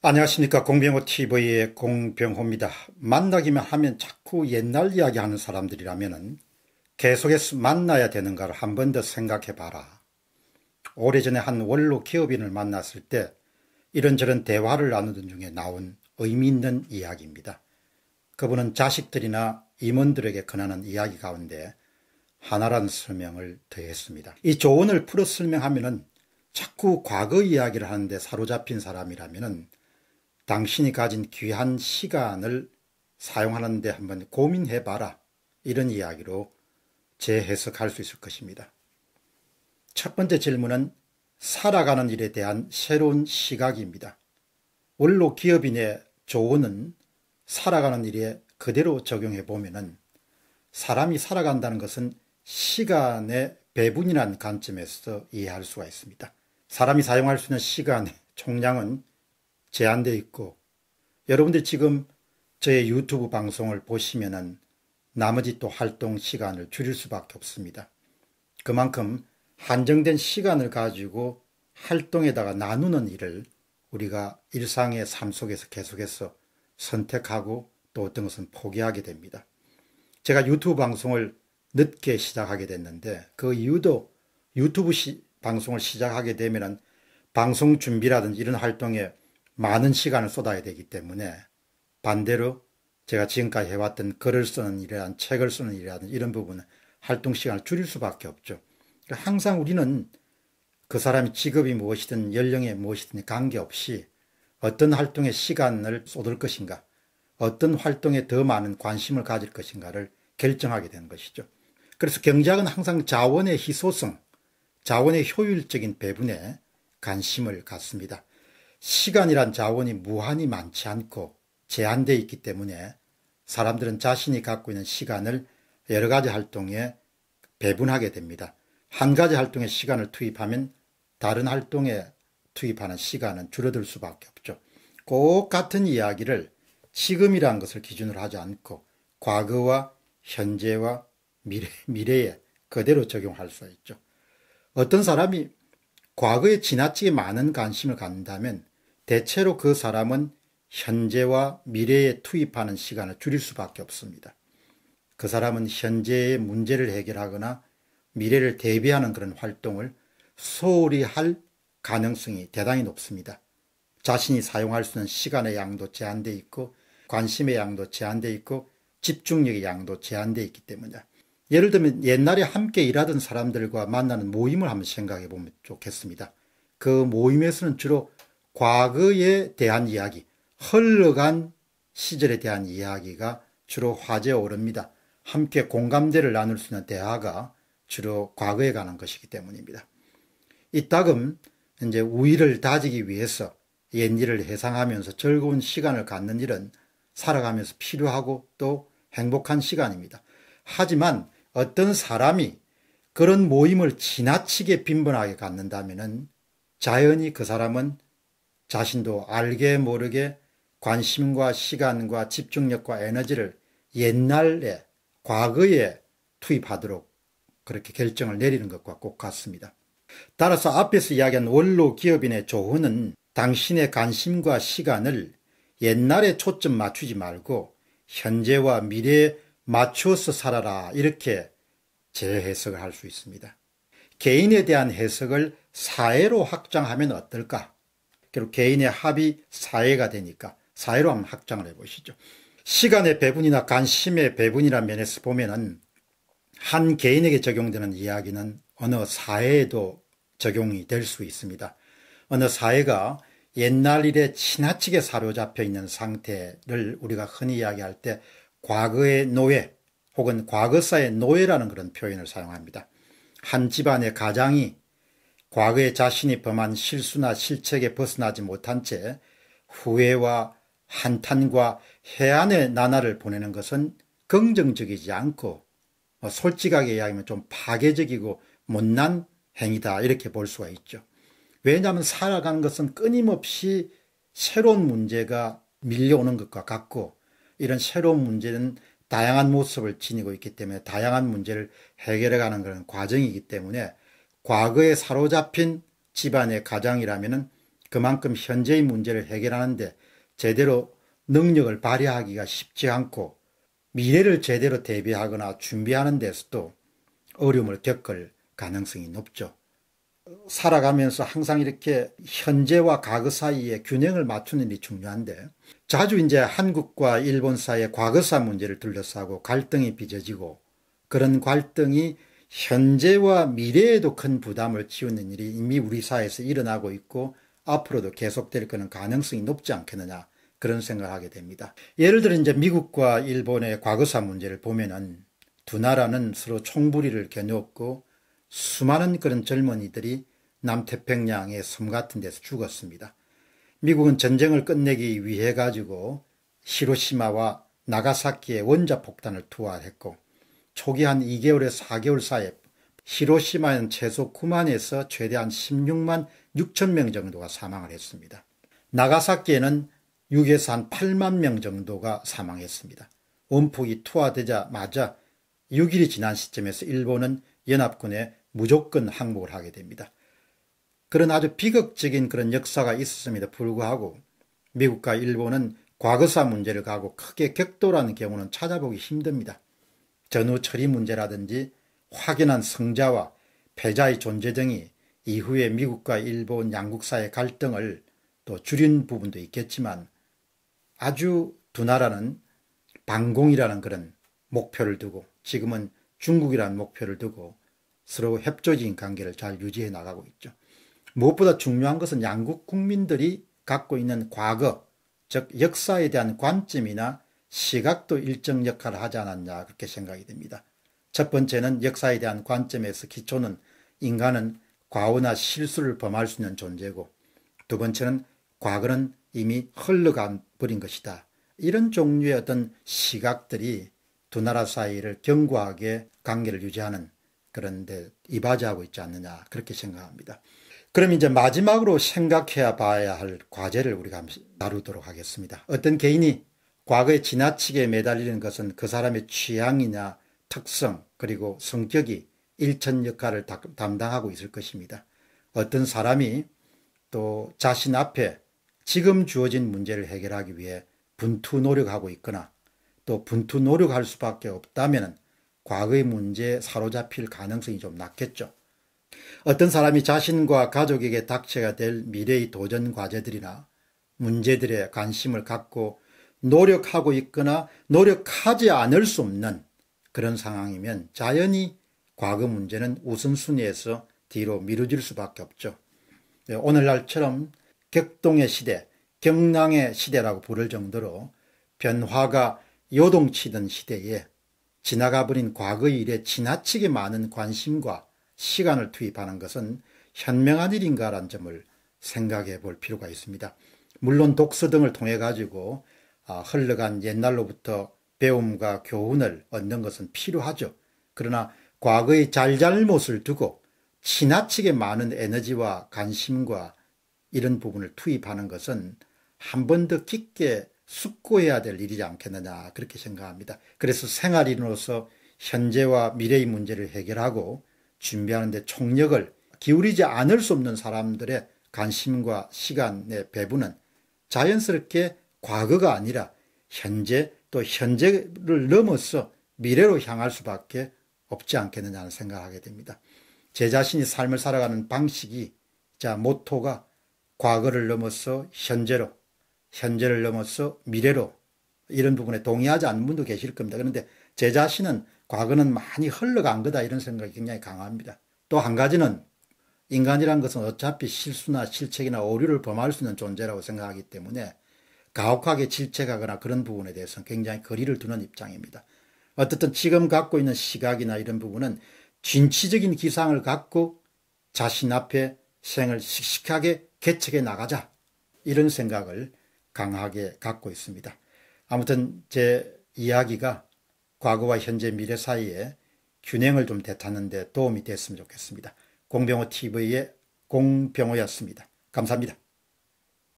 안녕하십니까 공병호TV의 공병호입니다. 만나기만 하면 자꾸 옛날 이야기하는 사람들이라면 계속해서 만나야 되는가를 한 번 더 생각해봐라. 오래전에 한 원로 기업인을 만났을 때 이런저런 대화를 나누던 중에 나온 의미 있는 이야기입니다. 그분은 자식들이나 임원들에게 권하는 이야기 가운데 하나란 설명을 더했습니다. 이 조언을 풀어 설명하면 자꾸 과거 이야기를 하는데 사로잡힌 사람이라면 당신이 가진 귀한 시간을 사용하는데 한번 고민해봐라. 이런 이야기로 재해석할 수 있을 것입니다. 첫 번째 질문은 살아가는 일에 대한 새로운 시각입니다. 원로 기업인의 조언은 살아가는 일에 그대로 적용해 보면은 사람이 살아간다는 것은 시간의 배분이란 관점에서 이해할 수가 있습니다. 사람이 사용할 수 있는 시간의 총량은 제한되어 있고 여러분들 지금 저의 유튜브 방송을 보시면은 나머지 또 활동 시간을 줄일 수밖에 없습니다. 그만큼 한정된 시간을 가지고 활동에다가 나누는 일을 우리가 일상의 삶 속에서 계속해서 선택하고 또 어떤 것은 포기하게 됩니다. 제가 유튜브 방송을 늦게 시작하게 됐는데 그 이유도 유튜브 시, 방송을 시작하게 되면은 방송 준비라든지 이런 활동에 많은 시간을 쏟아야 되기 때문에 반대로 제가 지금까지 해왔던 글을 쓰는 일이라든 책을 쓰는 일이라든 이런 부분은 활동 시간을 줄일 수밖에 없죠. 그러니까 항상 우리는 그 사람이 직업이 무엇이든 연령이 무엇이든 관계없이 어떤 활동에 시간을 쏟을 것인가, 어떤 활동에 더 많은 관심을 가질 것인가를 결정하게 되는 것이죠. 그래서 경제학은 항상 자원의 희소성, 자원의 효율적인 배분에 관심을 갖습니다. 시간이란 자원이 무한히 많지 않고 제한되어 있기 때문에 사람들은 자신이 갖고 있는 시간을 여러 가지 활동에 배분하게 됩니다. 한 가지 활동에 시간을 투입하면 다른 활동에 투입하는 시간은 줄어들 수밖에 없죠. 꼭 같은 이야기를 지금이란 것을 기준으로 하지 않고 과거와 현재와 미래, 미래에 그대로 적용할 수 있죠. 어떤 사람이 과거에 지나치게 많은 관심을 갖는다면 대체로 그 사람은 현재와 미래에 투입하는 시간을 줄일 수밖에 없습니다. 그 사람은 현재의 문제를 해결하거나 미래를 대비하는 그런 활동을 소홀히 할 가능성이 대단히 높습니다. 자신이 사용할 수 있는 시간의 양도 제한되어 있고 관심의 양도 제한되어 있고 집중력의 양도 제한되어 있기 때문이다. 예를 들면 옛날에 함께 일하던 사람들과 만나는 모임을 한번 생각해 보면 좋겠습니다. 그 모임에서는 주로 과거에 대한 이야기, 흘러간 시절에 대한 이야기가 주로 화제에 오릅니다. 함께 공감대를 나눌 수 있는 대화가 주로 과거에 관한 것이기 때문입니다. 이따금 이제 우위를 다지기 위해서 옛 일을 회상하면서 즐거운 시간을 갖는 일은 살아가면서 필요하고 또 행복한 시간입니다. 하지만 어떤 사람이 그런 모임을 지나치게 빈번하게 갖는다면 자연히 그 사람은 자신도 알게 모르게 관심과 시간과 집중력과 에너지를 옛날에 과거에 투입하도록 그렇게 결정을 내리는 것과 꼭 같습니다. 따라서 앞에서 이야기한 원로 기업인의 조언은 당신의 관심과 시간을 옛날에 초점 맞추지 말고 현재와 미래에 맞추어서 살아라 이렇게 재해석을 할 수 있습니다. 개인에 대한 해석을 사회로 확장하면 어떨까? 결국 개인의 합이 사회가 되니까 사회로 한번 확장을 해보시죠. 시간의 배분이나 관심의 배분이란 면에서 보면은 한 개인에게 적용되는 이야기는 어느 사회에도 적용이 될 수 있습니다. 어느 사회가 옛날 일에 지나치게 사로잡혀 있는 상태를 우리가 흔히 이야기할 때 과거의 노예 혹은 과거사의 노예라는 그런 표현을 사용합니다. 한 집안의 가장이 과거에 자신이 범한 실수나 실책에 벗어나지 못한 채 후회와 한탄과 해안의 나날을 보내는 것은 긍정적이지 않고 뭐 솔직하게 이야기하면 좀 파괴적이고 못난 행위다 이렇게 볼 수가 있죠. 왜냐하면 살아가는 것은 끊임없이 새로운 문제가 밀려오는 것과 같고 이런 새로운 문제는 다양한 모습을 지니고 있기 때문에 다양한 문제를 해결해가는 그런 과정이기 때문에 과거에 사로잡힌 집안의 가장이라면 그만큼 현재의 문제를 해결하는데 제대로 능력을 발휘하기가 쉽지 않고 미래를 제대로 대비하거나 준비하는 데서도 어려움을 겪을 가능성이 높죠. 살아가면서 항상 이렇게 현재와 과거 사이의 균형을 맞추는 일이 중요한데 자주 이제 한국과 일본 사이의 과거사 문제를 둘러싸고 갈등이 빚어지고 그런 갈등이 현재와 미래에도 큰 부담을 지우는 일이 이미 우리 사회에서 일어나고 있고 앞으로도 계속될 거는 가능성이 높지 않겠느냐 그런 생각을 하게 됩니다. 예를 들어 이제 미국과 일본의 과거사 문제를 보면은 두 나라는 서로 총부리를 겨누었고 수많은 그런 젊은이들이 남태평양의 섬 같은 데서 죽었습니다. 미국은 전쟁을 끝내기 위해 가지고 히로시마와 나가사키에 원자폭탄을 투하했고 초기 한 2개월에서 4개월 사이에 히로시마현 최소 9만에서 최대한 16만 6천 명 정도가 사망을 했습니다. 나가사키에는 6에서 한 8만 명 정도가 사망했습니다. 원폭이 투하되자마자 6일이 지난 시점에서 일본은 연합군에 무조건 항복을 하게 됩니다. 그런 아주 비극적인 그런 역사가 있었음에도 불구하고 미국과 일본은 과거사 문제를 가고 크게 격돌하는 경우는 찾아보기 힘듭니다. 전후 처리 문제라든지 확연한 승자와 패자의 존재 등이 이후에 미국과 일본 양국 사의 갈등을 또 줄인 부분도 있겠지만 아주 두 나라는 방공이라는 그런 목표를 두고 지금은 중국이라는 목표를 두고 서로 협조적인 관계를 잘 유지해 나가고 있죠. 무엇보다 중요한 것은 양국 국민들이 갖고 있는 과거, 즉 역사에 대한 관점이나 시각도 일정 역할을 하지 않았냐 그렇게 생각이 됩니다. 첫 번째는 역사에 대한 관점에서 기초는 인간은 과오나 실수를 범할 수 있는 존재고 두 번째는 과거는 이미 흘러가 버린 것이다. 이런 종류의 어떤 시각들이 두 나라 사이를 견고하게 관계를 유지하는 그런데 이바지하고 있지 않느냐 그렇게 생각합니다. 그럼 이제 마지막으로 생각해 봐야 할 과제를 우리가 다루도록 하겠습니다. 어떤 개인이 과거에 지나치게 매달리는 것은 그 사람의 취향이나 특성 그리고 성격이 일천 역할을 담당하고 있을 것입니다. 어떤 사람이 또 자신 앞에 지금 주어진 문제를 해결하기 위해 분투 노력하고 있거나 또 분투 노력할 수밖에 없다면 과거의 문제에 사로잡힐 가능성이 좀 낮겠죠. 어떤 사람이 자신과 가족에게 닥쳐야 될 미래의 도전 과제들이나 문제들에 관심을 갖고 노력하고 있거나 노력하지 않을 수 없는 그런 상황이면 자연히 과거 문제는 우선순위에서 뒤로 미뤄질 수밖에 없죠. 예, 오늘날처럼 격동의 시대, 경랑의 시대라고 부를 정도로 변화가 요동치던 시대에 지나가 버린 과거의 일에 지나치게 많은 관심과 시간을 투입하는 것은 현명한 일인가라는 점을 생각해 볼 필요가 있습니다. 물론 독서 등을 통해 가지고 흘러간 아, 옛날로부터 배움과 교훈을 얻는 것은 필요하죠. 그러나 과거의 잘잘못을 두고 지나치게 많은 에너지와 관심과 이런 부분을 투입하는 것은 한 번 더 깊게 숙고해야 될 일이지 않겠느냐 그렇게 생각합니다. 그래서 생활인으로서 현재와 미래의 문제를 해결하고 준비하는데 총력을 기울이지 않을 수 없는 사람들의 관심과 시간의 배분은 자연스럽게 과거가 아니라 현재 또 현재를 넘어서 미래로 향할 수밖에 없지 않겠느냐는 생각하게 을 됩니다. 제 자신이 삶을 살아가는 방식이 자 모토가 과거를 넘어서 현재로 현재를 넘어서 미래로 이런 부분에 동의하지 않는 분도 계실 겁니다. 그런데 제 자신은 과거는 많이 흘러간 거다 이런 생각이 굉장히 강합니다. 또 한 가지는 인간이란 것은 어차피 실수나 실책이나 오류를 범할 수 있는 존재라고 생각하기 때문에 가혹하게 질책하거나 그런 부분에 대해서는 굉장히 거리를 두는 입장입니다. 어떻든 지금 갖고 있는 시각이나 이런 부분은 진취적인 기상을 갖고 자신 앞에 생을 씩씩하게 개척해 나가자 이런 생각을 강하게 갖고 있습니다. 아무튼 제 이야기가 과거와 현재 미래 사이에 균형을 좀 되찾는데 도움이 됐으면 좋겠습니다. 공병호 TV의 공병호였습니다. 감사합니다.